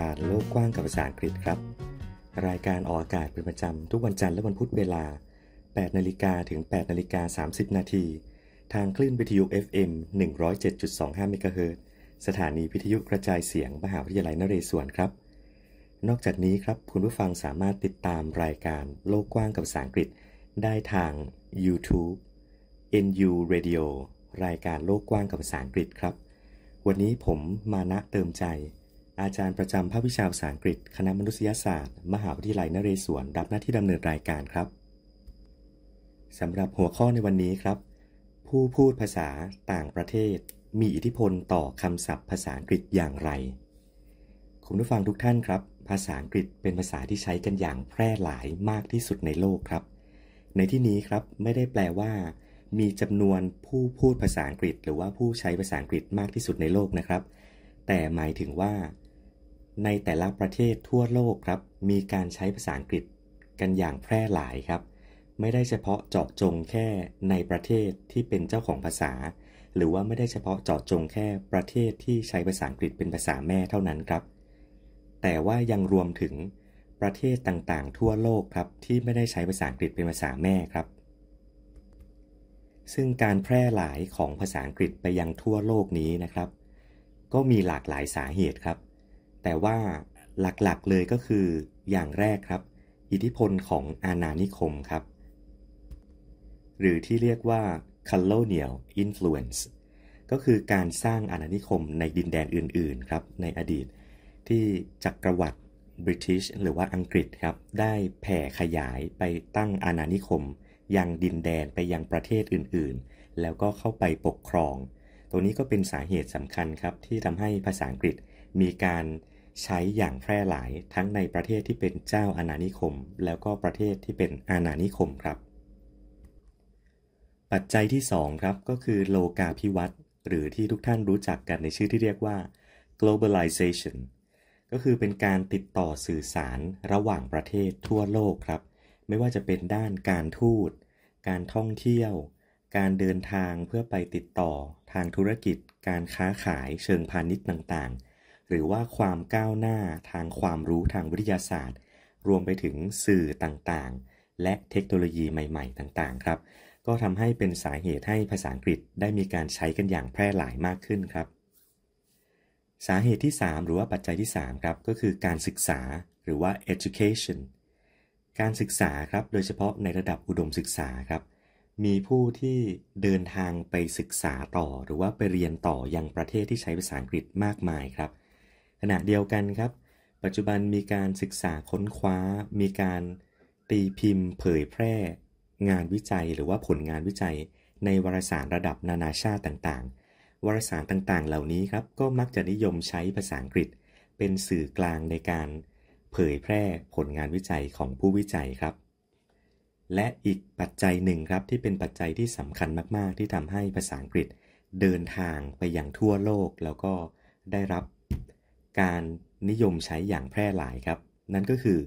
การโลกกว้างกับภาษาอังกฤษครับ รายการออกอากาศเป็นประจำทุกวันจันทร์และวันพุธเวลา8นาฬิกาถึง8นาฬิกา30นาที ทางคลื่นวิทยุ FM 107.25เมกะเฮิรตสถานีวิทยุกระจายเสียงมหาวิทยาลัยนเรศวรครับ นอกจากนี้ครับ คุณผู้ฟังสามารถติดตามรายการโลกกว้างกับภาษาอังกฤษ ได้ทาง YouTube NU Radio รายการโลกกว้างกับภาษาอังกฤษครับ วันนี้ผมมานะเติมใจอาจารย์ประจำภาควิชาภาษาอังกฤษ คณะมนุษยศาสตร์ มหาวิทยาลัยนเรศวร รับหน้าที่ดำเนินรายการครับสำหรับหัวข้อในวันนี้ครับ ผู้พูดภาษาต่างประเทศ มีอิทธิพลต่อคำศัพท์ภาษาอังกฤษอย่างไร คุณผู้ฟังทุกท่านครับ ภาษาอังกฤษเป็นภาษาที่ใช้กันอย่างแพร่หลายมากที่สุดในโลกครับ ในที่นี้ครับไม่ได้แปลว่า มีจำนวนผู้พูดภาษาอังกฤษ หรือว่าผู้ใช้ภาษาอังกฤษมากที่สุดในโลกนะครับ แต่หมายถึงว่าในแต่ละประเทศทั่วโลกครับ มีการใช้ภาษาอังกฤษกันอย่างแพร่หลายครับ ไม่ได้เฉพาะเจาะจงแค่ในประเทศที่เป็นเจ้าของภาษา หรือว่าไม่ได้เฉพาะเจาะจงแค่ประเทศที่ใช้ภาษาอังกฤษเป็นภาษาแม่เท่านั้นครับ แต่ว่ายังรวมถึงประเทศต่างๆทั่วโลกครับ ที่ไม่ได้ใช้ภาษาอังกฤษเป็นภาษาแม่ครับ ซึ่งการแพร่หลายของภาษาอังกฤษไปยังทั่วโลกนี้นะครับ ก็มีหลากหลายสาเหตุครับแต่ว่าหลักๆเลยก็คืออย่างแรกครับ อิทธิพลของอาณานิคมครับ หรือที่เรียกว่า colonial influence ก็คือการสร้างอาณานิคมในดินแดนอื่นๆครับในอดีต ที่จักรวรรดิบริติชหรือว่าอังกฤษครับได้แผ่ขยายไปตั้งอาณานิคมยังดินแดนไปยังประเทศอื่นๆ แล้วก็เข้าไปปกครองตัวนี้ก็เป็นสาเหตุสำคัญครับ ที่ทำให้ภาษาอังกฤษมีการใช้อย่างแพร่หลายทั้งในประเทศที่เป็นเจ้าอาณานิคมแล้วก็ประเทศที่เป็นอาณานิคมครับ ปัจจัยที่2ครับก็คือโลกาภิวัตน์หรือที่ทุกท่านรู้จักกันในชื่อที่เรียกว่า globalization ก็คือเป็นการติดต่อสื่อสารระหว่างประเทศทั่วโลกครับ ไม่ว่าจะเป็นด้านการทูตการท่องเที่ยว การเดินทางเพื่อไปติดต่อทางธุรกิจ การค้าขายเชิงพาณิชย์ต่างๆหรือว่าความก้าวหน้าทางความรู้ทางวิทยาศาสตร์ รวมไปถึงสื่อต่าง ๆ และเทคโนโลยีใหม่ ๆ ต่าง ๆ ครับ ก็ทำให้เป็นสาเหตุให้ภาษาอังกฤษได้มีการใช้กันอย่างแพร่หลายมากขึ้นครับ สาเหตุที่ 3 หรือว่าปัจจัยที่3ครับก็คือการศึกษาหรือว่า education การศึกษาครับโดยเฉพาะในระดับอุดมศึกษาครับ มีผู้ที่เดินทางไปศึกษาต่อหรือว่าไปเรียนต่ออยังประเทศที่ใช้ภาษาอังกฤษมากมายครับขณะเดียวกันครับ ปัจจุบันมีการศึกษาค้นคว้า มีการตีพิมพ์เผยแพร่ งานวิจัยหรือว่าผลงานวิจัย ในวารสารระดับนานาชาติต่างๆ วารสารต่างๆ เหล่านี้ครับก็มักจะนิยมใช้ภาษาอังกฤษ เป็นสื่อกลางในการเผยแพร่ผลงานวิจัยของผู้วิจัยครับ และอีกปัจจัยหนึ่งครับที่เป็นปัจจัยที่สำคัญมาก ๆ ที่ทำให้ภาษาอังกฤษเดินทางไปอย่างทั่วโลกแล้วก็ได้รับการนิยมใช้อย่างแพร่หลายครับ นั่นก็คือ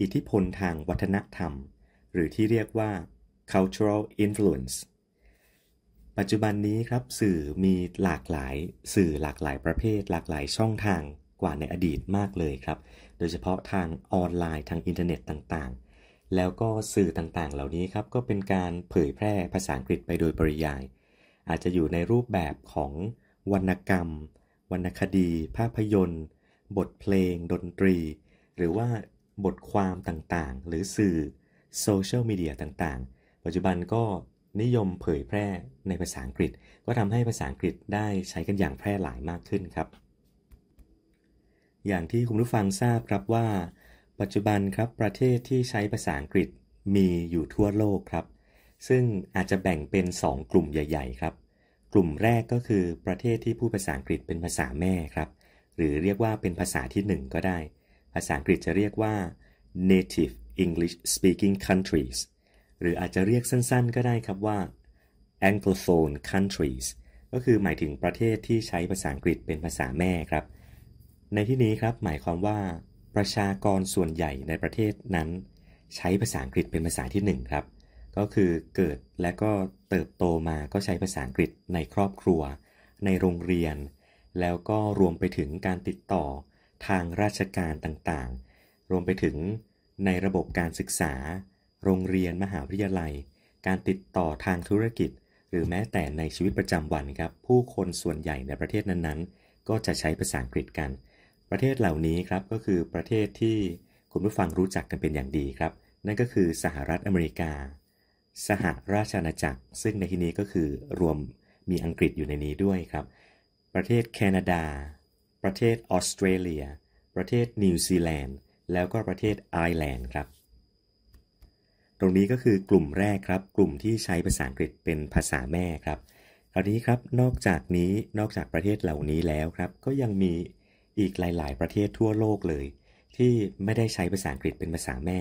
อิทธิพลทางวัฒนธรรม หรือที่เรียกว่า cultural influence ปัจจุบันนี้ครับสื่อมีหลากหลายสื่อหลากหลายประเภท หลากหลายช่องทางกว่าในอดีตมากเลยครับ โดยเฉพาะทางออนไลน์ทางอินเทอร์เน็ตต่างๆ แล้วก็สื่อต่างๆเหล่านี้ครับ ก็เป็นการเผยแพร่ภาษาอังกฤษไปโดยปริยาย อาจจะอยู่ในรูปแบบของวรรณกรรมวรรณคดี ภาพยนตร์ บทเพลง ดนตรี หรือว่าบทความต่าง ๆ หรือสื่อโซเชียลมีเดียต่าง ๆ ปัจจุบันก็นิยมเผยแพร่ในภาษาอังกฤษ ก็ทำให้ภาษาอังกฤษได้ใช้กันอย่างแพร่หลายมากขึ้นครับ อย่างที่คุณผู้ฟังทราบครับว่า ปัจจุบันครับประเทศที่ใช้ภาษาอังกฤษมีอยู่ทั่วโลกครับ ซึ่งอาจจะแบ่งเป็น 2 กลุ่มใหญ่ ๆ ครับกลุ่มแรกก็คือประเทศที่พูดภาษาอังกฤษเป็นภาษาแม่ครับ หรือเรียกว่าเป็นภาษาที่ 1 ก็ได้ ภาษาอังกฤษจะเรียกว่า native English speaking countries หรืออาจจะเรียกสั้นๆก็ได้ครับว่า anglophone countries ก็คือหมายถึงประเทศที่ใช้ภาษาอังกฤษเป็นภาษาแม่ครับ ในที่นี้ครับหมายความว่าประชากรส่วนใหญ่ในประเทศนั้น ใช้ภาษาอังกฤษเป็นภาษาที่1ครับก็คือเกิดและก็เติบโตมาก็ใช้ภาษาอังกฤษในครอบครัว ในโรงเรียน แล้วก็รวมไปถึงการติดต่อทางราชการต่างๆ รวมไปถึงในระบบการศึกษา โรงเรียนมหาวิทยาลัย การติดต่อทางธุรกิจ หรือแม้แต่ในชีวิตประจำวันครับ ผู้คนส่วนใหญ่ในประเทศนั้นๆ ก็จะใช้ภาษาอังกฤษกัน ประเทศเหล่านี้ครับก็คือประเทศที่คุณผู้ฟังรู้จักกันเป็นอย่างดีครับ นั่นก็คือสหรัฐอเมริกาสหราชอาณาจักรซึ่งในที่นี้ก็คือรวมมีอังกฤษอยู่ในนี้ด้วยครับ ประเทศแคนาดา ประเทศออสเตรเลีย ประเทศนิวซีแลนด์ แล้วก็ประเทศไอร์แลนด์ครับตรงนี้ก็คือกลุ่มแรกครับ กลุ่มที่ใช้ภาษาอังกฤษเป็นภาษาแม่ครับ คราวนี้ครับนอกจากนี้นอกจากประเทศเหล่านี้แล้วครับก็ยังมีอีกหลายๆ ประเทศทั่วโลกเลย ที่ไม่ได้ใช้ภาษาอังกฤษเป็นภาษาแม่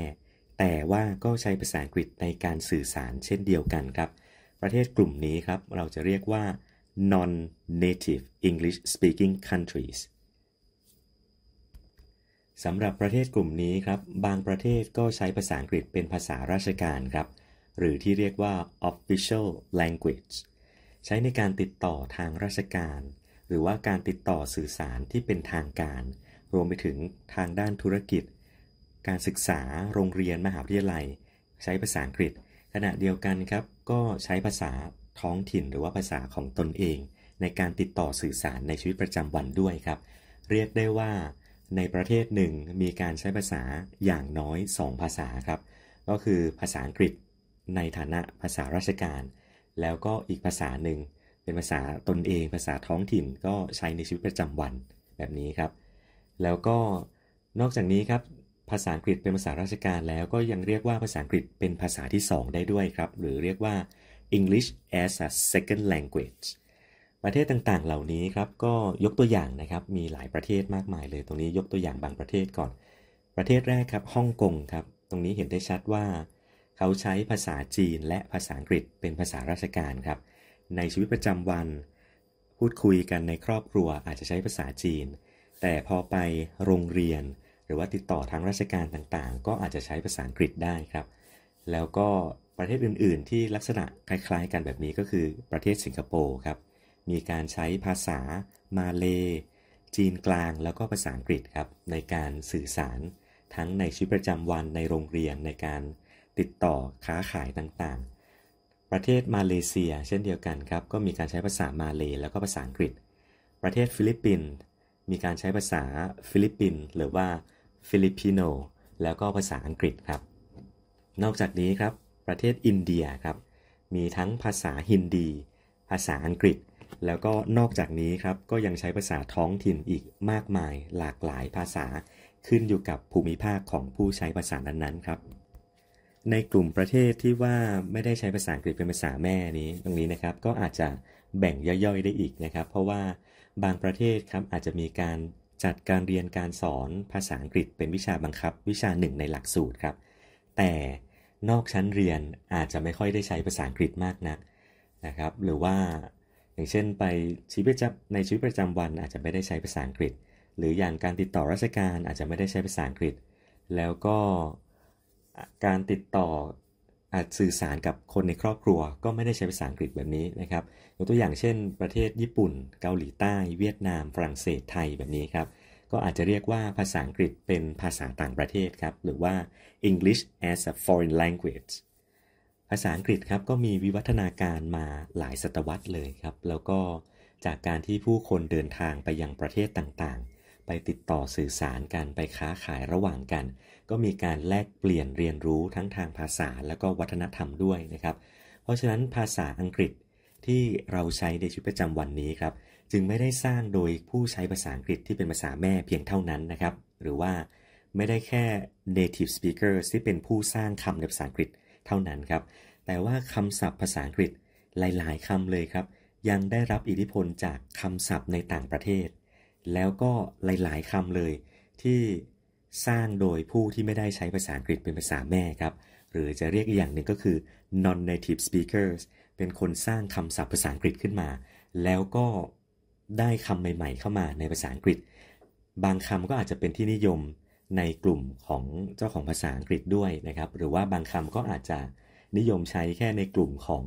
แต่ว่าก็ใช้ภาษาอังกฤษในการสื่อสารเช่นเดียวกันครับ ประเทศกลุ่มนี้ครับเราจะเรียกว่า non-native English speaking countries สำหรับประเทศกลุ่มนี้ครับบางประเทศก็ใช้ภาษาอังกฤษเป็นภาษาราชการครับหรือที่เรียกว่า official language ใช้ในการติดต่อทางราชการ หรือว่าการติดต่อสื่อสารที่เป็นทางการ รวมไปถึงทางด้านธุรกิจการศึกษาโรงเรียน มหาวิทยาลัย ใช้ภาษาอังกฤษ ขณะเดียวกันครับ ก็ใช้ภาษาท้องถิ่นหรือว่าภาษาของตนเอง ในการติดต่อสื่อสารในชีวิตประจำวันด้วยครับ เรียกได้ว่าในประเทศหนึ่ง มีการใช้ภาษาอย่างน้อย 2 ภาษาครับ ก็คือภาษาอังกฤษในฐานะภาษาราชการ แล้วก็อีกภาษาหนึ่ง เป็นภาษาตนเอง ภาษาท้องถิ่นก็ใช้ในชีวิตประจำวันแบบนี้ครับ แล้วก็นอกจากนี้ครับภาษาอังกฤษเป็นภาษาราชการแล้วก็ยังเรียกว่าภาษาอังกฤษเป็นภาษาที่สองได้ด้วยครับ หรือเรียกว่า English as a second language ประเทศต่างๆเหล่านี้ครับก็ยกตัวอย่างนะครับมีหลายประเทศมากมายเลยตรงนี้ยกตัวอย่างบางประเทศก่อน ประเทศแรกครับฮ่องกงครับตรงนี้เห็นได้ชัดว่า เขาใช้ภาษาจีนและภาษาอังกฤษเป็นภาษาราชการครับ ในชีวิตประจำวัน พูดคุยกันในครอบครัวอาจจะใช้ภาษาจีน แต่พอไปโรงเรียนรือว่าติดต่อทางราชการต่าง ๆ ก็อาจจะใช้ภาษาอังกฤษได้ครับ แล้วก็ประเทศอื่นๆ ที่ลักษณะคล้ายๆกันแบบนี้ก็คือประเทศสิงคโปร์ครับ มีการใช้ภาษามาเลจีนกลาง แล้วก็ภาษาอังกฤษครับในการสื่อสารทั้งในชีวิตประจำวันในโรงเรียนในการติดต่อค้าขายต่างๆ ประเทศมาเลเซีย เช่นเดียวกันครับก็มีการใช้ภาษามาเลแล้วก็ภาษาอังกฤษ ประเทศฟิลิปปินส์มีการใช้ภาษาฟิลิปปินส์หรือว่าฟิลิปปินโนแล้วก็ภาษาอังกฤษครับ นอกจากนี้ครับประเทศอินเดียครับมีทั้งภาษาฮินดี ภาษาอังกฤษ แล้วก็นอกจากนี้ครับก็ยังใช้ภาษาท้องถิ่นอีกมากมาย หลากหลายภาษาขึ้นอยู่กับภูมิภาคของผู้ใช้ภาษานั้นๆครับในกลุ่มประเทศที่ว่าไม่ได้ใช้ภาษาอังกฤษเป็นภาษาแม่นี้ตรงนี้นะครับก็อาจจะแบ่งย่อยๆได้อีกนะครับ เพราะว่าบางประเทศครับอาจจะมีการจัดการเรียนการสอนภาษาอังกฤษ เป็นวิชาบังคับวิชาหนึ่งในหลักสูตรครับ แต่นอกชั้นเรียนอาจจะไม่ค่อยได้ใช้ภาษาอังกฤษมากนักนะครับหรือว่าอย่างเช่นไปชีวิตจในชีวิตประจำวันอาจจะไม่ได้ใช้ภาษาอังกฤษ หรืออย่างการติดต่อราชการอาจจะไม่ได้ใช้ภาษาอังกฤษ แล้วก็การติดต่ออาจสื่อสารกับคนในครอบครัว ก็ไม่ได้ใช้ภาษาอังกฤษแบบนี้นะครับยกตัวอย่างเช่น ประเทศญี่ปุ่น เกาหลีใต้ เวียดนามฝรั่งเศสไทยแบบนี้ครับ ก็อาจจะเรียกว่าภาษาอังกฤษเป็นภาษาต่างประเทศครับ หรือว่า English as a foreign language ภาษาอังกฤษครับ ก็มีวิวัฒนาการมาหลายศตวรรษเลยครับ แล้วก็จากการที่ผู้คนเดินทางไปยังประเทศต่างๆ ไปติดต่อสื่อสารกันไปค้าขายระหว่างกันก็มีการแลกเปลี่ยนเรียนรู้ทั้งทางภาษาและก็วัฒนธรรมด้วยนะครับ เพราะฉะนั้นภาษาอังกฤษที่เราใช้ในชีวิตประจำวันนี้ครับ จึงไม่ได้สร้างโดยผู้ใช้ภาษาอังกฤษที่เป็นภาษาแม่เพียงเท่านั้นนะครับ หรือว่าไม่ได้แค่ native speaker ที่เป็นผู้สร้างคำในภาษาอังกฤษเท่านั้นครับแต่ว่าคำศัพท์ภาษาอังกฤษหลาย ๆคำเลยครับ ยังได้รับอิทธิพลจากคำศัพท์ในต่างประเทศ แล้วก็หลายๆคำเลยที่สร้างโดยผู้ที่ไม่ได้ใช้ภาษาอังกฤษเป็นภาษาแม่ครับ หรือจะเรียกอีกอย่างหนึ่งก็คือ non-native speakers เป็นคนสร้างคำศัพท์ภาษาอังกฤษขึ้นมา แล้วก็ได้คำใหม่ๆเข้ามาในภาษาอังกฤษ บางคำก็อาจจะเป็นที่นิยมในกลุ่มของเจ้าของภาษาอังกฤษด้วยนะครับ หรือว่าบางคำก็อาจจะนิยมใช้แค่ในกลุ่มของ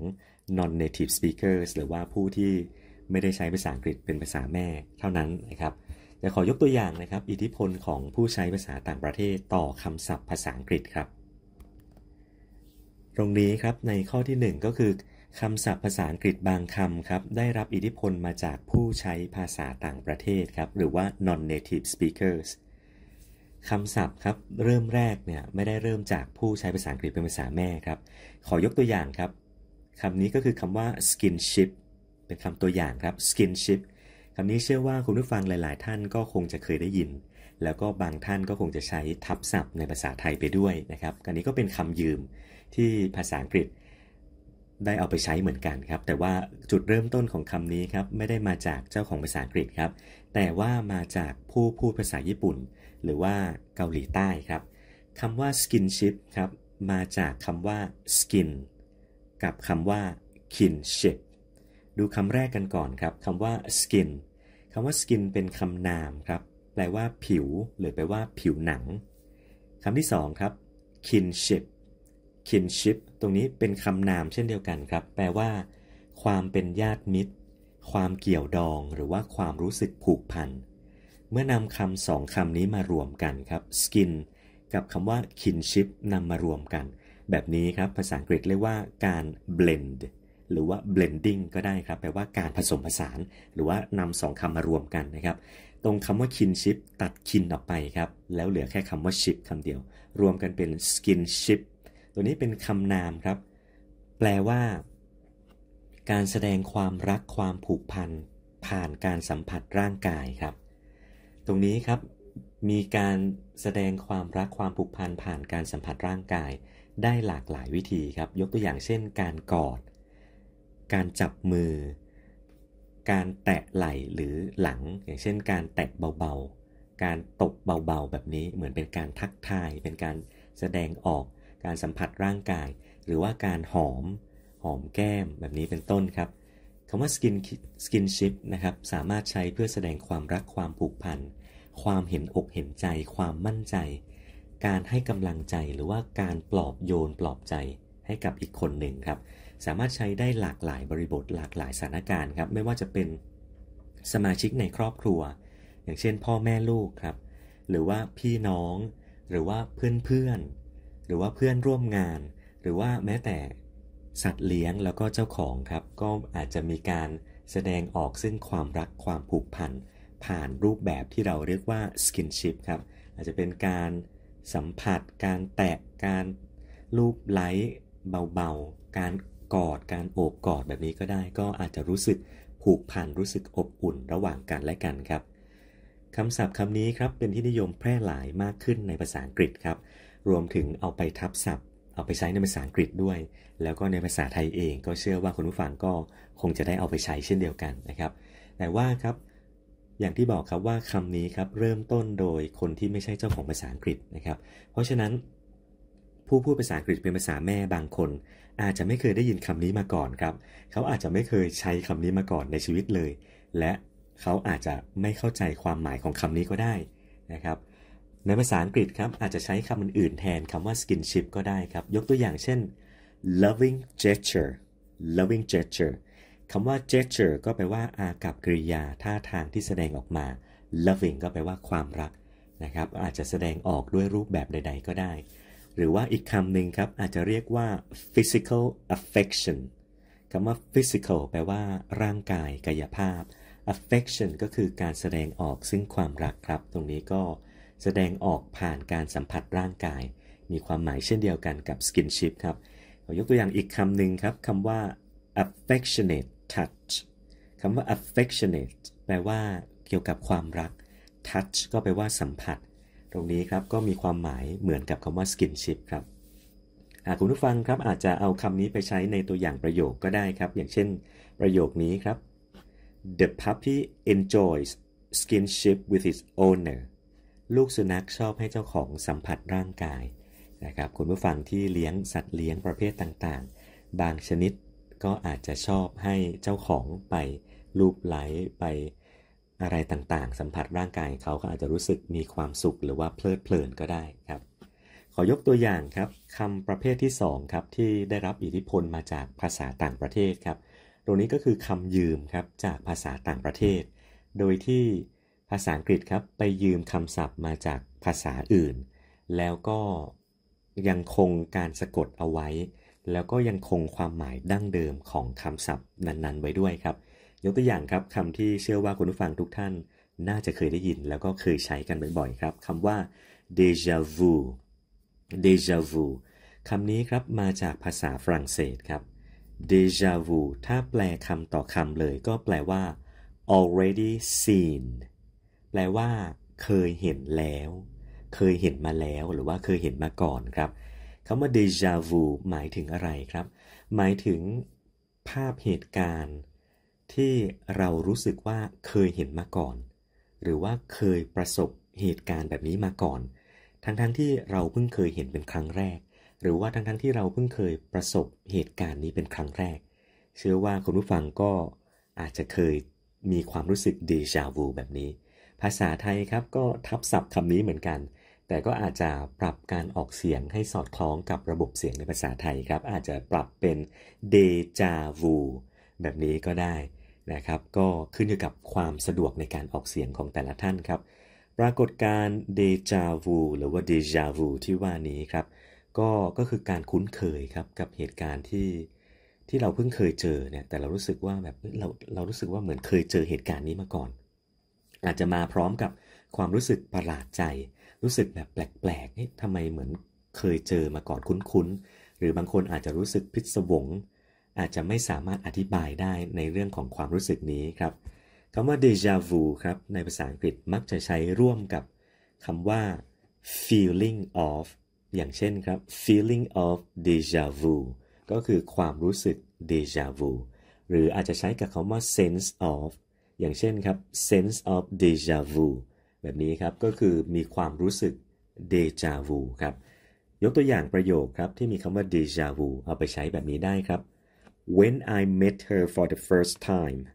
non-native speakers หรือว่าผู้ที่ไม่ได้ใช้ภาษาอังกฤษเป็นภาษาแม่เท่านั้นนะครับจะขอยกตัวอย่างนะครับอิทธิพลของผู้ใช้ภาษาต่างประเทศต่อคำศัพท์ภาษาอังกฤษครับ ตรงนี้ครับในข้อที่1ก็คือคำศัพท์ภาษาอังกฤษบางคำครับได้รับอิทธิพลมาจากผู้ใช้ภาษาต่างประเทศครับหรือว่า non-native speakers คำศัพท์ครับเริ่มแรกเนี่ยไม่ได้เริ่มจากผู้ใช้ภาษาอังกฤษเป็นภาษาแม่ครับ ขอยกตัวอย่างครับคำนี้ก็คือคำว่า skinship เป็นคำตัวอย่างครับ skinship คำนี้เชื่อว่าคุณผู้ฟังหลายๆ ท่านก็คงจะเคยได้ยิน แล้วก็บางท่านก็คงจะใช้ทับศัพท์ในภาษาไทยไปด้วยนะครับอันนี้ก็เป็นคำยืมที่ภาษาอังกฤษ ได้เอาไปใช้เหมือนกันครับ แต่ว่าจุดเริ่มต้นของคำนี้ครับไม่ได้มาจากเจ้าของภาษาอังกฤษครับ แต่ว่ามาจากผู้พูดภาษาญี่ปุ่น หรือว่าเกาหลีใต้ครับคำว่า skinship ครับมาจากคำว่า skin กับคำว่า kinship ดูคำแรกกันก่อนครับ คำว่า skin คำว่า skin เป็นคำนาม ครับ แปลว่าผิว หรือแปลว่าผิวหนัง คำที่สองครับ kinship kinship ตรงนี้เป็นคำนาม เช่นเดียวกันครับ แปลว่าความเป็นญาติมิตร ความเกี่ยวดอง หรือว่าความรู้สึกผูกพัน เมื่อนำคำสองคำนี้มารวมกันครับ skin กับคำว่า kinship นำมารวมกัน แบบนี้ครับ ภาษาอังกฤษเรียกว่าการ blend หรือว่า blending ก็ได้ครับ แปลว่าการผสมผสาน หรือว่านำสองคำมารวมกันนะครับ ตรงคำว่า kinship ตัด kin ออกไปครับ แล้วเหลือแค่คำว่า ship คำเดียว รวมกันเป็น skinship ตัวนี้เป็นคำนามครับ แปลว่า การแสดงความรักความผูกพันผ่านการสัมผัสร่างกายครับ ตรงนี้ครับมีการแสดงความรักความผูกพันผ่านการสัมผัสร่างกาย ได้หลากหลายวิธีครับ ยกตัวอย่าง เช่น การกอดการจับมือ การแตะไหล่หรือหลัง อย่างเช่นการแตะเบาๆ การตบเบาๆ แบบนี้ เหมือนเป็นการทักทาย เป็นการแสดงออก การสัมผัสร่างกาย หรือว่าการหอม หอมแก้ม แบบนี้เป็นต้นครับ คำว่า skin skinship นะครับ สามารถใช้เพื่อแสดงความรักความผูกพัน ความเห็นอกเห็นใจ ความมั่นใจ การให้กำลังใจ หรือว่าการปลอบโยนปลอบใจให้กับอีกคนหนึ่งครับสามารถใช้ได้หลากหลายบริบทหลากหลายสถานการณ์ครับไม่ว่าจะเป็นสมาชิกในครอบครัว อย่างเช่น พ่อแม่ลูกครับหรือว่าพี่น้อง หรือว่าเพื่อนเพื่อนหรือว่าเพื่อนร่วมงาน หรือว่าแม้แต่สัตว์เลี้ยงแล้วก็เจ้าของครับก็อาจจะมีการแสดงออกซึ่งความรักความผูกพัน ผ่านรูปแบบที่เราเรียกว่าสกินชิพครับอาจจะเป็นการสัมผัสการแตะการลูบไล้เบาๆการกอดการโอบกอดแบบนี้ก็ได้ก็อาจจะรู้สึกผูกพันรู้สึกอบอุ่นระหว่างกันและกันครับคำศัพท์คำนี้ครับเป็นที่นิยมแพร่หลายมากขึ้นในภาษาอังกฤษครับ รวมถึงเอาไปทับศัพท์ เอาไปใช้ในภาษาอังกฤษด้วย แล้วก็ในภาษาไทยเอง ก็เชื่อว่าคุณผู้ฟังก็คงจะได้เอาไปใช้เช่นเดียวกันนะครับแต่ว่าครับอย่างที่บอกครับว่าคำนี้ครับเริ่มต้นโดยคนที่ไม่ใช่เจ้าของภาษาอังกฤษนะครับ เพราะฉะนั้นผู้พูดภาษาอังกฤษเป็นภาษาแม่บางคน อาจจะไม่เคยได้ยินคำนี้มาก่อนครับ เขาอาจจะไม่เคยใช้คำนี้มาก่อนในชีวิตเลย และเขาอาจจะไม่เข้าใจความหมายของคำนี้ก็ได้นะครับ ในภาษาอังกฤษครับอาจจะใช้คำอื่นแทน คำว่า skinship ก็ได้ครับ ยกตัวอย่างเช่น loving gesture loving gesture คำว่า gesture ก็แปลว่าอากับกริยาท่าทางที่แสดงออกมา loving ก็แปลว่าความรักนะครับ อาจจะแสดงออกด้วยรูปแบบใด ๆ ก็ได้หรือว่าอีกคำหนึ่งครับอาจจะเรียกว่า physical affection คำว่า physical แปลว่า ร่างกายกายภาพ affection ก็คือการแสดงออกซึ่งความรักครับ ตรงนี้ก็แสดงออกผ่านการสัมผัสร่างกาย มีความหมายเช่นเดียวกันกับ skinship ครับยกตัวอย่างอีกคำหนึ่งครับคำว่า affectionate touch คำว่า affectionate แปลว่าเกี่ยวกับความรัก touch ก็แปลว่าสัมผัสตรงนี้ครับ ก็มีความหมายเหมือนกับคำว่า skinship ครับ คุณผู้ฟังครับ อาจจะเอาคำนี้ไปใช้ในตัวอย่างประโยคก็ได้ครับ อย่างเช่นประโยคนี้ครับ The puppy enjoys skinship with its owner ลูกสุนัขชอบให้เจ้าของสัมผัสร่างกายนะครับคุณผู้ฟังที่เลี้ยงสัตว์เลี้ยงประเภทต่างๆ บางชนิดก็อาจจะชอบให้เจ้าของไปลูบไหลไปอะไรต่างๆ สัมผัสร่างกายเขาก็อาจจะรู้สึกมีความสุขหรือว่าเพลิดเพลินก็ได้ครับ ขอยกตัวอย่างครับคำประเภทที่ 2 ครับที่ได้รับอิทธิพลมาจากภาษาต่างประเทศครับ ตรงนี้ก็คือคำยืมครับจากภาษาต่างประเทศ โดยที่ภาษาอังกฤษครับไปยืมคำศัพท์มาจากภาษาอื่น แล้วก็ยังคงการสะกดเอาไว้ แล้วก็ยังคงความหมายดั้งเดิมของคำศัพท์นั้น ๆ ไว้ด้วยครับยกตัวอย่างครับคำที่เชื่อว่าคุณผู้ฟังทุกท่าน น่าจะเคยได้ยินแล้วก็เคยใช้กันบ่อยๆ ครับคำว่า déjà vu déjà vu คำนี้ครับมาจากภาษาฝรั่งเศสครับ déjà vu ถ้าแปลคำต่อคำเลยก็แปลว่า already seen แปลว่าเคยเห็นแล้ว เคยเห็นมาแล้วหรือว่าเคยเห็นมาก่อนครับคำว่า déjà vu หมายถึงอะไรครับ หมายถึง ภาพเหตุการณ์ที่เรารู้สึกว่าเคยเห็นมาก่อน หรือว่าเคยประสบเหตุการณ์แบบนี้มาก่อน ทั้งๆทที่เราเพิ่งเคยเห็นเป็นครั้งแรก หรือว่าทั้งๆทที่เราเพิ่งเคยประสบเหตุการณ์นี้เป็นครั้งแรก เชื่อว่าคุณผู้ฟังก็อาจจะเคยมีความรู้สึกเดจาวูแบบนี้ ภาษาไทยครับก็ทับศัพท์คำนี้เหมือนกัน แต่ก็อาจจะปรับการออกเสียงให้สอดคล้องกับระบบเสียงในภาษาไทยครับ อาจจะปรับเป็นเดจาวูแบบนี้ก็ได้นะครับก็ขึ้นอยู่กับความสะดวกในการออกเสียงของแต่ละท่านครับปรากฏการเดจาวูหรือว่าเดจาวูที่ว่านี้ครับก็ก็คือการคุ้นเคยครับกับเหตุการณ์ที่ที่เราเพิ่งเคยเจอเนี่ยแต่เรารู้สึกว่าแบบเราเรารู้สึกว่าเหมือนเคยเจอเหตุการณ์นี้มาก่อน อาจจะมาพร้อมกับความรู้สึกประหลาดใจ รู้สึกแบบแปลกๆเฮ้ยทำไมเหมือนเคยเจอมาก่อนคุ้นๆหรือบางคนอาจจะรู้สึกพิศวงอาจจะไม่สามารถอธิบายได้ในเรื่องของความรู้สึกนี้ครับคำว่า deja vu ครับ ในภาษาอังกฤษมักจะใช้ร่วมกับคำว่า feeling of อย่างเช่นครับ feeling of deja vu ก็คือความรู้สึก deja vu หรืออาจจะใช้กับคำว่า sense of อย่างเช่นครับ sense of deja vu แบบนี้ครับ ก็คือมีความรู้สึก deja vu ครับ ยกตัวอย่างประโยคครับที่มีคำว่า deja vu เอาไปใช้แบบนี้ได้ครับ When I met her for the first time,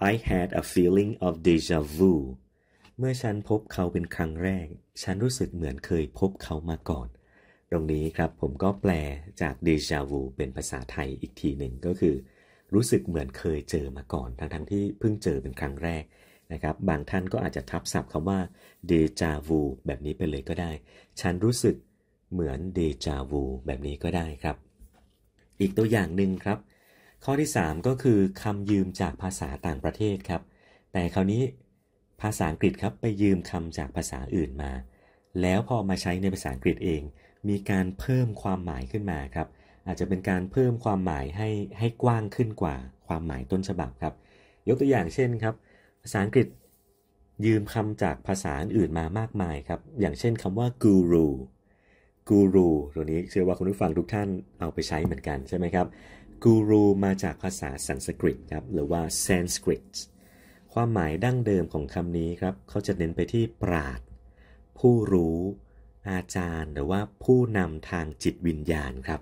I had a feeling of d é j à vu. เมื่อฉันพบเขาเป็นครั้งแรก ฉันรู้สึกเหมือนเคยพบเขามาก่อน ตรงนี้ครับผมก็แปลจาก d é j à vu เป็นภาษาไทยอีกทีหนึ่งก็คือ รู้สึกเหมือนเคยเจอมาก่อน ทั้งๆทที่เพิ่งเจอเป็นครั้งแรกนะครับ บางท่านก็อาจจะทับศัพท์คาว่า d é j à vu แบบนี้ไปเลยก็ได้ ฉันรู้สึกเหมือน d é j à vu แบบนี้ก็ได้ครับ อีกตัวอย่างหนึ่งครับข้อที่ 3 ก็คือคำยืมจากภาษาต่างประเทศครับ แต่คราวนี้ภาษาอังกฤษครับไปยืมคำจากภาษาอื่นมา แล้วพอมาใช้ในภาษาอังกฤษเอง มีการเพิ่มความหมายขึ้นมาครับ อาจจะเป็นการเพิ่มความหมายให้ให้กว้างขึ้นกว่าความหมายต้นฉบับครับ ยกตัวอย่างเช่นครับ ภาษาอังกฤษยืมคำจากภาษาอื่นมามากมายครับ อย่างเช่นคำว่า guru กูรูตัวนี้เชื่อว่าคุณผู้ฟังทุกท่านเอาไปใช้เหมือนกันใช่ไหมครับกูรู มาจากภาษาสันสกฤตครับ หรือว่าเซนสกฤตความหมายดั้งเดิมของคำนี้ครับเขาจะเน้นไปที่ปราดผู้รู้อาจารย์หรือว่าผู้นำทางจิตวิญญาณครับ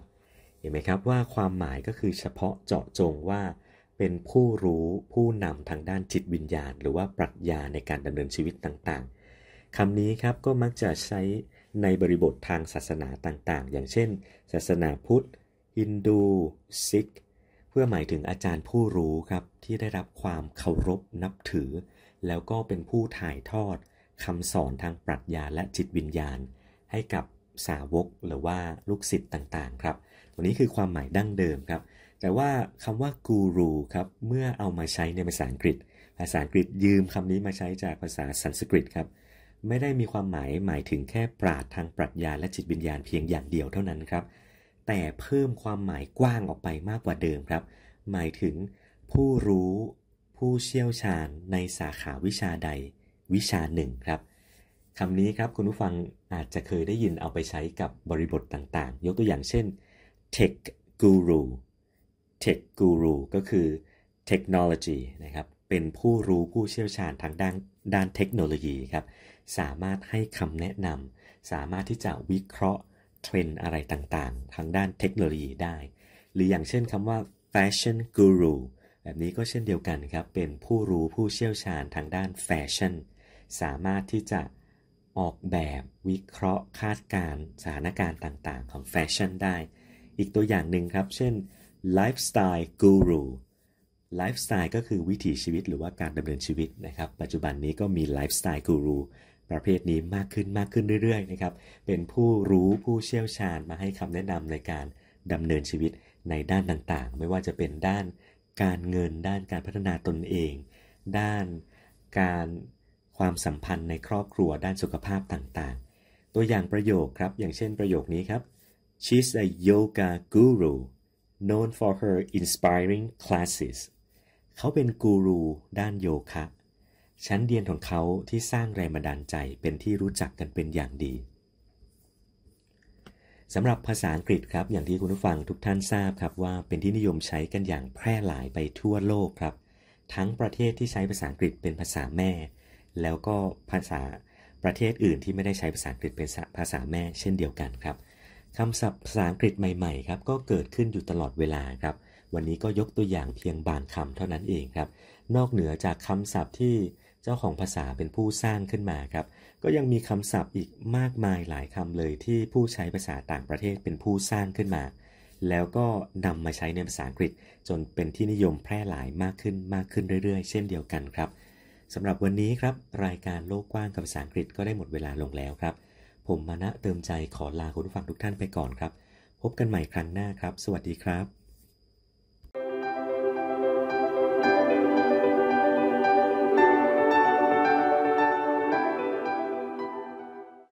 เห็นไหมครับว่าความหมายก็คือเฉพาะเจาะจงว่า เป็นผู้รู้ผู้นำทางด้านจิตวิญญาณ หรือว่าปรัชญาในการดำเนินชีวิตต่างๆคำนี้ครับก็มักจะใช้ในบริบททางศาสนาต่าง ๆ อย่างเช่น ศาสนาพุทธฮินดูซิกเพื่อหมายถึงอาจารย์ผู้รู้ครับ ที่ได้รับความเคารพนับถือ แล้วก็เป็นผู้ถ่ายทอดคำสอนทางปรัชญาและจิตวิญญาณ ให้กับสาวกหรือว่าลูกศิษย์ต่างๆครับตัวนี้คือความหมายดั้งเดิมครับ แต่ว่าคำว่ากูรูครับ เมื่อเอามาใช้ในภาษาอังกฤษ ภาษาอังกฤษยืมคำนี้มาใช้จากภาษาสันสกฤตครับไม่ได้มีความหมายหมายถึงแค่ปราดทางปรัชญาและจิตวิญญาณเพียงอย่างเดียวเท่านั้นครับแต่เพิ่มความหมายกว้างออกไปมากกว่าเดิมครับ หมายถึงผู้รู้ผู้เชี่ยวชาญในสาขาวิชาใดวิชาหนึ่งครับ คำนี้ครับ คุณผู้ฟังอาจจะเคยได้ยินเอาไปใช้กับบริบทต่างๆ ยกตัวอย่างเช่น tech guru tech guru ก็คือ technology นะครับ เป็นผู้รู้ผู้เชี่ยวชาญทางด้านด้านเทคโนโลยีครับ สามารถให้คำแนะนำ สามารถที่จะวิเคราะห์เทรนด์อะไรต่างๆ ทางด้านเทคโนโลยีได้ หรืออย่างเช่นคำว่า fashion guru แบบนี้ก็เช่นเดียวกันครับ เป็นผู้รู้ผู้เชี่ยวชาญทางด้านแฟชั่น สามารถที่จะออกแบบวิเคราะห์คาดการสถานการณ์ต่างๆ ของแฟชั่นได้ อีกตัวอย่างหนึ่งครับ เช่น lifestyle guru ไลฟ์สไตล์ก็คือวิถีชีวิตหรือว่าการดำเนินชีวิตนะครับ ปัจจุบันนี้ก็มีไลฟ์สไตล์กูรูประเภทนี้มากขึ้นมากขึ้นเรื่อยๆนะครับ เป็นผู้รู้ผู้เชี่ยวชาญมาให้คำแนะนำในการดำเนินชีวิตในด้านต่างๆ ไม่ว่าจะเป็นด้านการเงินด้านการพัฒนาตนเอง ด้านการความสัมพันธ์ในครอบครัวด้านสุขภาพต่างๆ ตัวอย่างประโยคครับอย่างเช่นประโยคนี้ครับ she's a yoga guru known for her inspiring classes เขาเป็นกูรูด้านโยคะชั้นเรียนของเขาที่สร้างแรงบันดาลใจเป็นที่รู้จักกันเป็นอย่างดี สำหรับภาษาอังกฤษครับอย่างที่คุณผู้ฟังทุกท่านทราบครับว่าเป็นที่นิยมใช้กันอย่างแพร่หลายไปทั่วโลกครับ ทั้งประเทศที่ใช้ภาษาอังกฤษเป็นภาษาแม่ แล้วก็ภาษาประเทศอื่นที่ไม่ได้ใช้ภาษาอังกฤษเป็นภาษาแม่เช่นเดียวกันครับคำศัพท์ภาษาอังกฤษใหม่ๆครับก็เกิดขึ้นอยู่ตลอดเวลาครับ วันนี้ก็ยกตัวอย่างเพียงบางคำเท่านั้นเองครับ นอกเหนือจากคำศัพท์ที่เจ้าของภาษาเป็นผู้สร้างขึ้นมาครับ ก็ยังมีคำศัพท์อีกมากมายหลายคำเลยที่ผู้ใช้ภาษาต่างประเทศเป็นผู้สร้างขึ้นมา แล้วก็นำมาใช้ในภาษาอังกฤษจนเป็นที่นิยมแพร่หลายมากขึ้นมากขึ้นเรื่อยๆเช่นเดียวกันครับ สำหรับวันนี้ครับรายการโลกกว้างกับภาษาอังกฤษก็ได้หมดเวลาลงแล้วครับ ผมมานะเติมใจขอลาคุณผู้ฟังทุกท่านไปก่อนครับ พบกันใหม่ครั้งหน้าครับ สวัสดีครับ